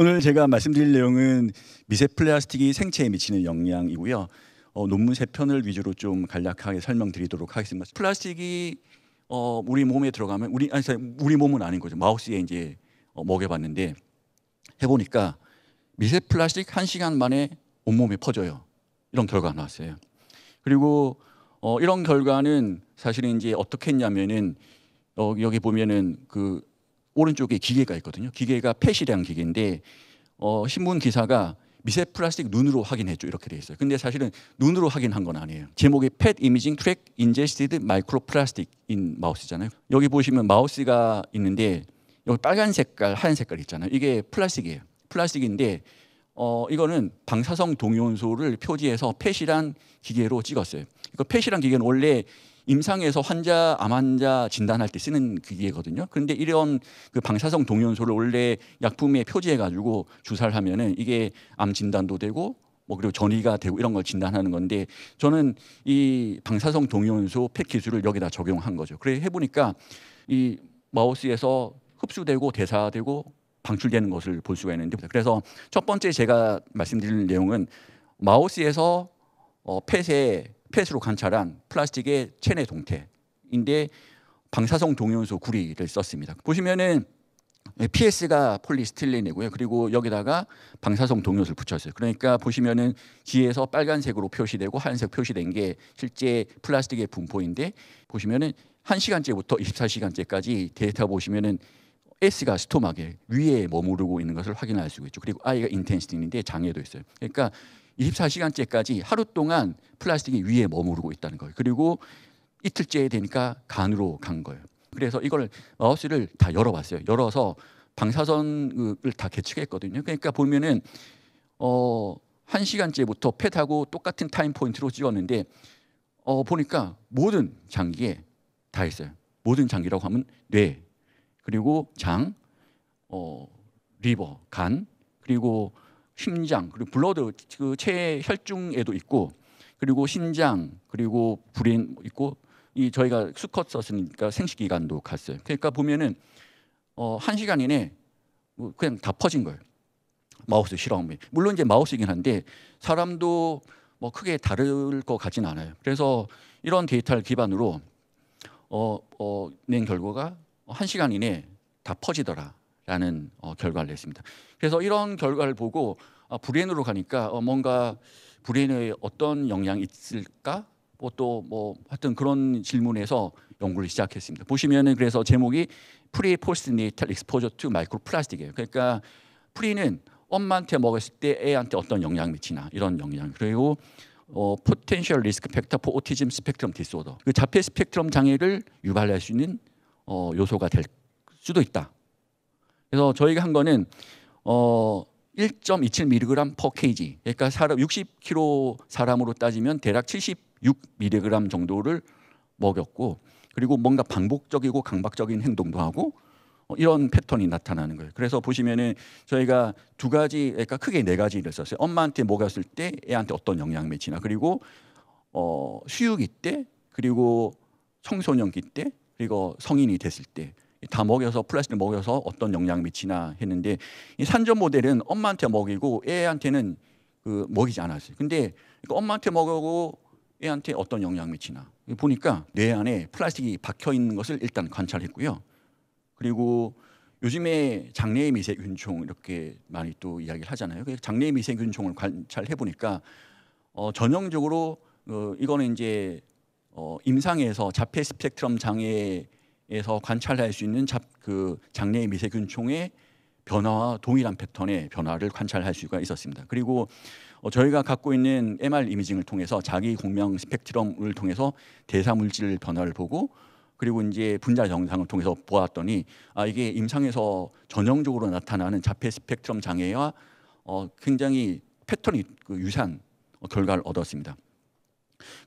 오늘 제가 말씀드릴 내용은 미세 플라스틱이 생체에 미치는 영향이고요. 어, 논문 세 편을 위주로 좀 간략하게 설명드리도록 하겠습니다. 플라스틱이 어, 우리 몸에 들어가면 우리 아니 우리 몸은 아닌 거죠. 마우스에 이제 어, 먹여봤는데 해보니까 미세 플라스틱 한 시간 만에 온 몸에 퍼져요. 이런 결과가 나왔어요. 그리고 어, 이런 결과는 사실은 이제 어떻게 했냐면은 어, 여기 보면은 그 오른쪽에 기계가 있거든요. 기계가 펫이라 기계인데 어, 신문 기사가 미세 플라스틱 눈으로 확인했죠. 이렇게 돼 있어요. 근데 사실은 눈으로 확인한 건 아니에요. 제목이 Pet Imaging Track Ingested Microplastic in Mouse잖아요. 여기 보시면 마우스가 있는데 여기 빨간 색깔, 하얀 색깔 있잖아요. 이게 플라스틱이에요. 플라스틱인데 어, 이거는 방사성 동위원소를 표지해서 펫이란 기계로 찍었어요. 이거 그 펫이란 기계는 원래 임상에서 환자 암 환자 진단할 때 쓰는 기계거든요. 그런데 이런 그 방사성 동연소를 원래 약품에 표지해 가지고 주사를 하면은 이게 암 진단도 되고 뭐 그리고 전이가 되고 이런 걸 진단하는 건데 저는 이 방사성 동연소 팩 기술을 여기다 적용한 거죠. 그래 해 보니까 이 마우스에서 흡수되고 대사되고 방출되는 것을 볼 수가 있는데 그래서 첫 번째 제가 말씀드릴 내용은 마우스에서 어, 펫에 펫으로 관찰한 플라스틱의 체내 동태인데 방사성 동연소 구리를 썼습니다. 보시면은 예, PS가 폴리스틸렌이고요. 그리고 여기다가 방사성 동료수를 붙였어요. 그러니까 보시면은 뒤에서 빨간색으로 표시되고 하얀색 표시된 게 실제 플라스틱의 분포인데 보시면은 1시간째부터 24시간째까지 데이터 보시면은 S가 스토막에 위에 머무르고 있는 것을 확인할 수 있죠. 그리고 I가 인텐시티인데 장애도 있어요. 그러니까 24시간째까지 하루 동안 플라스틱이 위에 머무르고 있다는 거예요. 그리고 이틀째 되니까 간으로 간 거예요. 그래서 이걸 마우스를 다 열어봤어요. 열어서 방사선을 다 계측했거든요. 그러니까 보면은 어, 1시간째부터 펫하고 똑같은 타임 포인트로 찍었는데 어, 보니까 모든 장기에 다 있어요. 모든 장기라고 하면 뇌, 그리고 장, 어, 리버, 간, 그리고 심장 그리고 블러드 그 체의 혈중에도 있고 그리고 심장 그리고 불인 있고 이 저희가 수컷 썼으니까 생식기간도 갔어요. 그러니까 보면은 어, 한 시간 이내 뭐 그냥 다 퍼진 거예요. 마우스 실험에 물론 이제 마우스이긴 한데 사람도 뭐 크게 다를 것 같진 않아요. 그래서 이런 데이터를 기반으로 어, 어, 낸 결과가 한 시간 이내 다 퍼지더라. 라는 어, 결과를 냈습니다. 그래서 이런 결과를 보고 어, 아, 브레인으로 가니까 어, 뭔가 브레인에 어떤 영향이 있을까? 뭐 또뭐 하여튼 그런 질문에서 연구를 시작했습니다. 보시면은 그래서 제목이 프리 포스니탈 익스포저 투 마이크로 플라스틱이에요. 그러니까 프리는 엄마한테 먹었을 때 애한테 어떤 영향 미치나 이런 영향 그리고 어, 포텐셜 리스크 팩터 포 오티즘 스펙트럼 디소더 그 자폐 스펙트럼 장애를 유발할 수 있는 어, 요소가 될 수도 있다 그래서 저희가 한 거는 어 1.27mg per kg. 그러니까 사람 60kg 사람으로 따지면 대략 76mg 정도를 먹였고 그리고 뭔가 반복적이고 강박적인 행동도 하고 어, 이런 패턴이 나타나는 거예요. 그래서 보시면은 저희가 두 가지, 그러니까 크게 네 가지를 썼어요. 엄마한테 먹였을 때 애한테 어떤 영향 을 미치나, 그리고 어, 수유기 때, 그리고 청소년기 때, 그리고 성인이 됐을 때. 다 먹여서 플라스틱 먹여서 어떤 영향 미치나 했는데 이 산전 모델은 엄마한테 먹이고 애한테는 그 먹이지 않았어요. 근데 그 엄마한테 먹이고 애한테 어떤 영향 미치나 보니까 뇌 안에 플라스틱이 박혀 있는 것을 일단 관찰했고요. 그리고 요즘에 장내 미세균총 이렇게 많이 또 이야기를 하잖아요. 장내 미세균총을 관찰해 보니까 어, 전형적으로 어, 이거는 이제 어, 임상에서 자폐 스펙트럼 장애 에서 관찰할 수 있는 잡, 그 장내 미세균총의 변화와 동일한 패턴의 변화를 관찰할 수가 있었습니다. 그리고 어, 저희가 갖고 있는 MR 이미징을 통해서 자기 공명 스펙트럼을 통해서 대사 물질 변화를 보고 그리고 이제 분자 정상을 통해서 보았더니 아 이게 임상에서 전형적으로 나타나는 자폐 스펙트럼 장애와 어 굉장히 패턴이 그 유사한 어, 결과를 얻었습니다.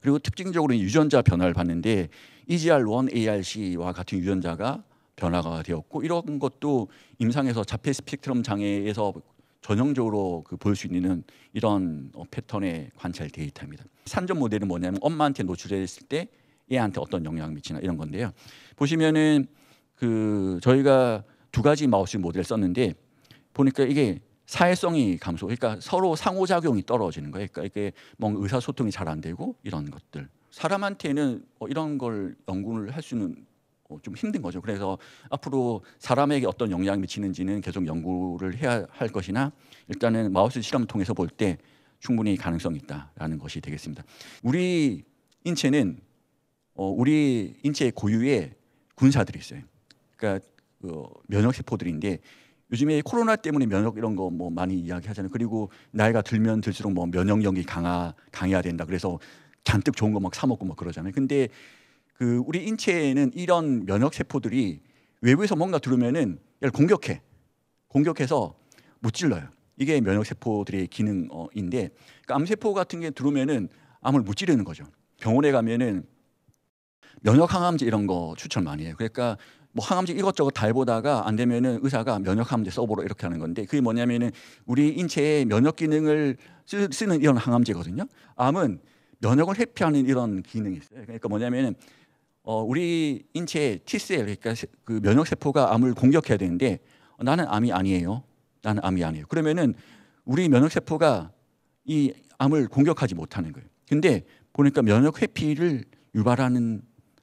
그리고 특징적으로 유전자 변화를 봤는데 EGR1 ARC와 같은 유전자가 변화가 되었고 이런 것도 임상에서 자폐 스펙트럼 장애에서 전형적으로 그볼수 있는 이런 어, 패턴의 관찰 데이터입니다. 산전 모델은 뭐냐면 엄마한테 노출했을 때 애한테 어떤 영향을 미치나 이런 건데요. 보시면은 그 저희가 두 가지 마우스 모델을 썼는데 보니까 이게 사회성이 감소. 그러니까 서로 상호작용이 떨어지는 거예요. 그러니까 이게 뭔 의사소통이 잘 안 되고 이런 것들. 사람한테는 어, 이런 걸 연구를 할 수는 어, 좀 힘든 거죠. 그래서 앞으로 사람에게 어떤 영향을 미치는지는 계속 연구를 해야 할 것이나 일단은 마우스 실험을 통해서 볼 때 충분히 가능성이 있다라는 것이 되겠습니다. 우리 인체는 어, 우리 인체 고유의 군사들이 있어요. 그러니까 면역 세포들인데 요즘에 코로나 때문에 면역 이런 거 뭐 많이 이야기하잖아요. 그리고 나이가 들면 들수록 뭐 면역력이 강화 강해야 된다. 그래서 잔뜩 좋은 거 막 사 먹고 막 그러잖아요. 근데 그 우리 인체에는 이런 면역 세포들이 외부에서 뭔가 들으면은 얘를 공격해. 공격해서 못 찔러요. 이게 면역 세포들의 기능인데 그러니까 암세포 같은 게 들어오면은 암을 못 찌르는 거죠. 병원에 가면은 면역 항암제 이런 거 추천 많이 해요. 그러니까 뭐 항암제 이것저것 달보다가 안 되면은 의사가 면역항암제 써보러 이렇게 하는 건데 그게 뭐냐면은 우리 인체의 면역 기능을 쓰, 는 이런 항암제거든요. 암은 면역을 회피하는 이런 기능이 있어요. 그러니까 뭐냐면은 어, 우리 인체의 T셀 그러니까 그 면역 세포가 암을 공격해야 되는데 나는 암이 아니에요. 나는 암이 아니에요. 그러면은 우리 면역 세포가 이 암을 공격하지 못하는 거예요. 근데 보니까 면역 회피를 유발하는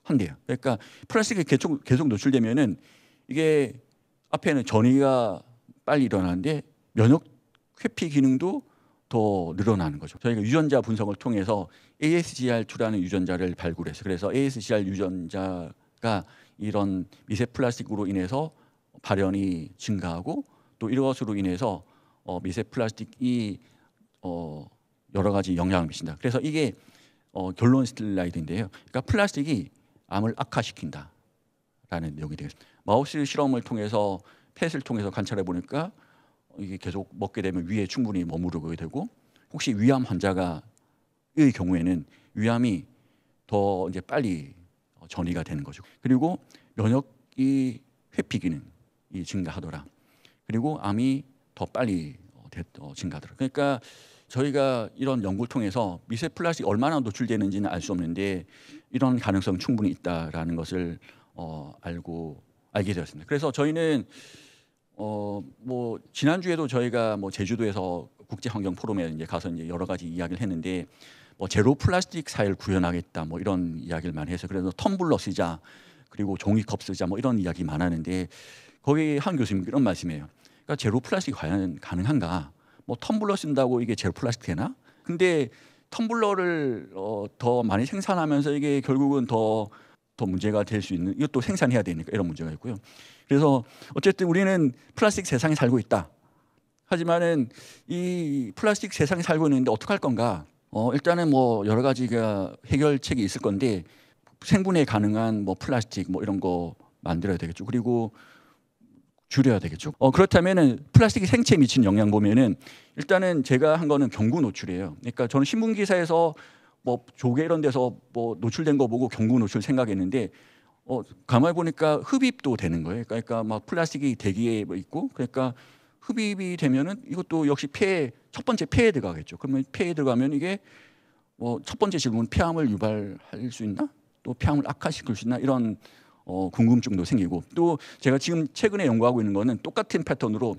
한대요. 그러니까 플라스틱이 계속, 계속 노출되면은 이게 앞에는 전이가 빨리 일어나는데 면역 회피 기능도 더 늘어나는 거죠. 저희가 유전자 분석을 통해서 ASGR2라는 유전자를 발굴해서 그래서 ASGR 유전자가 이런 미세 플라스틱으로 인해서 발현이 증가하고 또 이것으로 인해서 어, 미세 플라스틱이 어, 여러 가지 영향을 미친다. 그래서 이게 어, 결론 슬라이드인데요. 그러니까 플라스틱이 암을 악화시킨다라는 내용이 되겠습니다. 마우스 실험을 통해서 펫을 통해서 관찰해 보니까 이게 계속 먹게 되면 위에 충분히 머무르게 되고 혹시 위암 환자가의 경우에는 위암이 더 이제 빨리 전이가 되는 거죠. 그리고 면역이 회피 기능이 증가하더라. 그리고 암이 더 빨리 어, 증가하더라. 그러니까 저희가 이런 연구를 통해서 미세 플라스틱이 얼마나 노출되는지는 알 수 없는데 이런 가능성 충분히 있다라는 것을 어, 알고 알게 되었습니다. 그래서 저희는 어, 뭐 지난주에도 저희가 뭐 제주도에서 국제 환경 포럼에 이제 가서 이제 여러 가지 이야기를 했는데 뭐 제로 플라스틱 사회를 구현하겠다 뭐 이런 이야기를 많이 해서 그래서 텀블러 쓰자 그리고 종이컵 쓰자 뭐 이런 이야기 많았는데 거기 한 교수님 이런 말씀이에요. 그러니까 제로 플라스틱 과연 가능한가? 뭐 텀블러 쓴다고 이게 제젤 플라스틱 되나? 근데 텀블러를 어, 더 많이 생산하면서 이게 결국은 더더 더 문제가 될 수 있는 이것도 생산해야 되니까 이런 문제가 있고요. 그래서 어쨌든 우리는 플라스틱 세상에 살고 있다. 하지만은 이 플라스틱 세상에 살고 있는데 어떻게 할 건가? 어, 일단은 뭐 여러 가지가 해결책이 있을 건데 생분해 가능한 뭐 플라스틱 뭐 이런 거 만들어야 되겠죠. 그리고 줄여야 되겠죠. 어, 그렇다면은 플라스틱이 생체에 미친 영향 보면은 일단은 제가 한 거는 경구 노출이에요. 그러니까 저는 신문 기사에서 뭐 조개 이런 데서 뭐 노출된 거 보고 경구 노출 생각했는데 어, 가만히 보니까 흡입도 되는 거예요. 그러니까, 그러니까 막 플라스틱이 대기에 뭐 있고 그러니까 흡입이 되면은 이것도 역시 폐에 첫 번째 폐에 들어가겠죠. 그러면 폐에 들어가면 이게 뭐 첫 번째 질문 폐암을 유발할 수 있나? 또 폐암을 악화시킬 수 있나? 이런 어, 궁금증도 생기고 또 제가 지금 최근에 연구하고 있는 거는 똑같은 패턴으로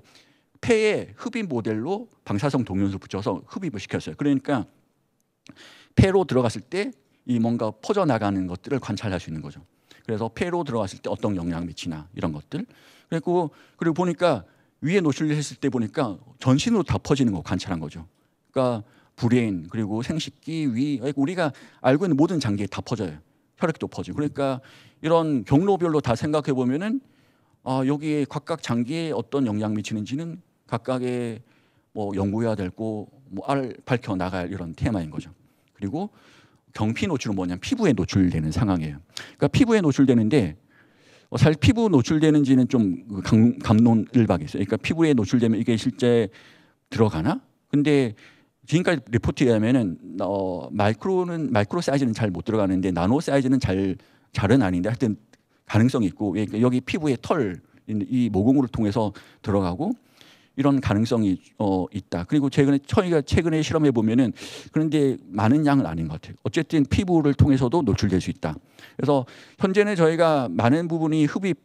폐에 흡입 모델로 방사성 동연소 붙여서 흡입을 시켰어요. 그러니까 폐로 들어갔을 때 이 뭔가 퍼져나가는 것들을 관찰할 수 있는 거죠. 그래서 폐로 들어갔을 때 어떤 영향 미치나 이런 것들. 그리고 그리고 보니까 위에 노출됐을때 보니까 전신으로 다 퍼지는 거 관찰한 거죠. 그러니까 브레인 그리고 생식기 위 그러니까 우리가 알고 있는 모든 장기에 다 퍼져요. 혈액도 퍼지고 그러니까 이런 경로별로 다 생각해 보면은 아, 여기에 각각 장기에 어떤 영향 미치는지는 각각의 뭐 연구해야 될고 뭐 알, 밝혀 나갈 이런 테마인 거죠. 그리고 경피 노출은 뭐냐면 피부에 노출되는 상황이에요. 그러니까 피부에 노출되는데 어, 사실 피부 노출되는지는 좀 그 감, 감론을박이있어요 그러니까 피부에 노출되면 이게 실제 들어가나? 근데 지금까지 리포트에 의하면은 어, 마이크로는 마이크로 사이즈는 잘 못 들어가는데 나노 사이즈는 잘 잘은 아닌데 하여튼 가능성이 있고 예, 그러니까 여기 피부에 털이 모공으로 통해서 들어가고 이런 가능성이 어, 있다. 그리고 최근에 저희가 최근에 실험해 보면은 그런데 많은 양은 아닌 것 같아요. 어쨌든 피부를 통해서도 노출될 수 있다. 그래서 현재는 저희가 많은 부분이 흡입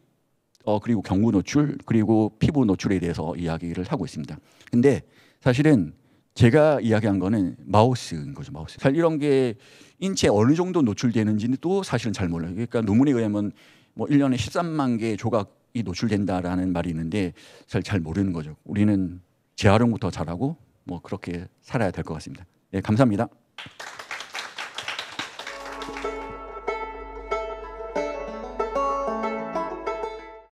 어, 그리고 경구 노출 그리고 피부 노출에 대해서 이야기를 하고 있습니다. 근데 사실은 제가 이야기한 거는 마우스인 거죠. 마우스. 사실 이런 게 인체에 어느 정도 노출되는지는 또 사실은 잘 몰라요. 그러니까 논문에 의하면 뭐 1년에 13만 개의 조각이 노출된다라는 말이 있는데 사실 잘 모르는 거죠. 우리는 재활용부터 잘하고 뭐 그렇게 살아야 될 것 같습니다. 네, 감사합니다.